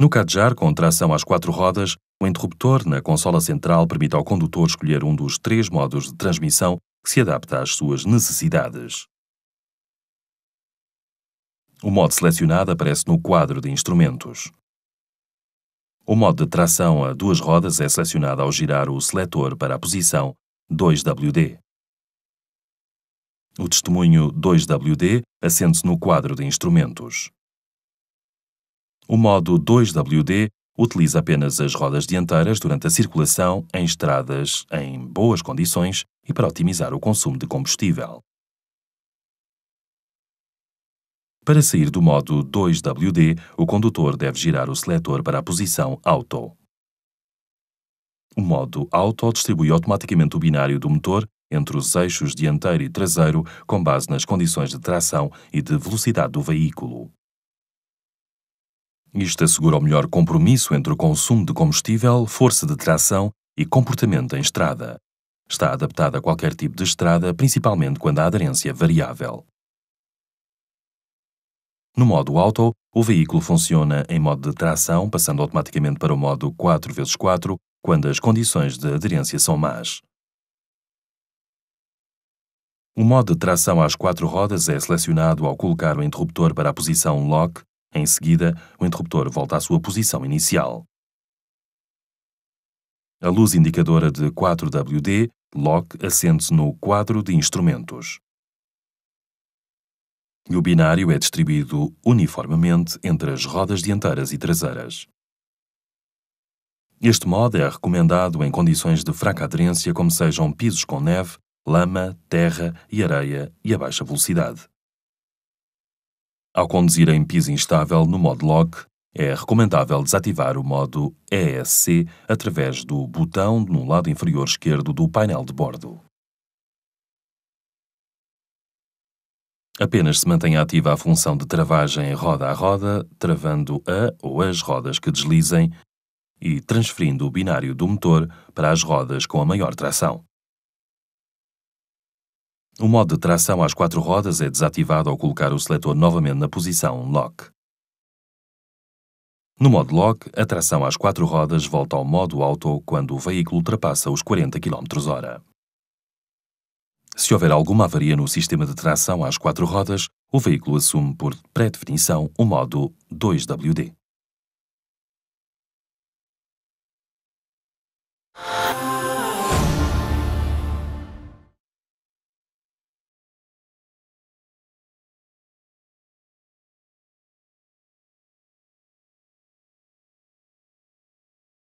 No Kadjar, com tração às quatro rodas, o interruptor na consola central permite ao condutor escolher um dos três modos de transmissão que se adapta às suas necessidades. O modo selecionado aparece no quadro de instrumentos. O modo de tração a duas rodas é selecionado ao girar o seletor para a posição 2WD. O testemunho 2WD acende-se no quadro de instrumentos. O modo 2WD utiliza apenas as rodas dianteiras durante a circulação em estradas em boas condições e para otimizar o consumo de combustível. Para sair do modo 2WD, o condutor deve girar o seletor para a posição Auto. O modo Auto distribui automaticamente o binário do motor entre os eixos dianteiro e traseiro com base nas condições de tração e de velocidade do veículo. Isto assegura o melhor compromisso entre o consumo de combustível, força de tração e comportamento em estrada. Está adaptada a qualquer tipo de estrada, principalmente quando a aderência é variável. No modo auto, o veículo funciona em modo de tração, passando automaticamente para o modo 4x4 quando as condições de aderência são más. O modo de tração às quatro rodas é selecionado ao colocar o interruptor para a posição lock em seguida, o interruptor volta à sua posição inicial. A luz indicadora de 4WD LOCK assente-se no quadro de instrumentos. E o binário é distribuído uniformemente entre as rodas dianteiras e traseiras. Este modo é recomendado em condições de fraca aderência, como sejam pisos com neve, lama, terra e areia e a baixa velocidade. Ao conduzir em piso instável no modo Lock, é recomendável desativar o modo ESC através do botão no lado inferior esquerdo do painel de bordo. Apenas se mantém ativa a função de travagem roda a roda, travando a ou as rodas que deslizem e transferindo o binário do motor para as rodas com a maior tração. O modo de tração às quatro rodas é desativado ao colocar o seletor novamente na posição Lock. No modo Lock, a tração às quatro rodas volta ao modo Auto quando o veículo ultrapassa os 40 km/h. Se houver alguma avaria no sistema de tração às quatro rodas, o veículo assume por pré-definição o modo 2WD.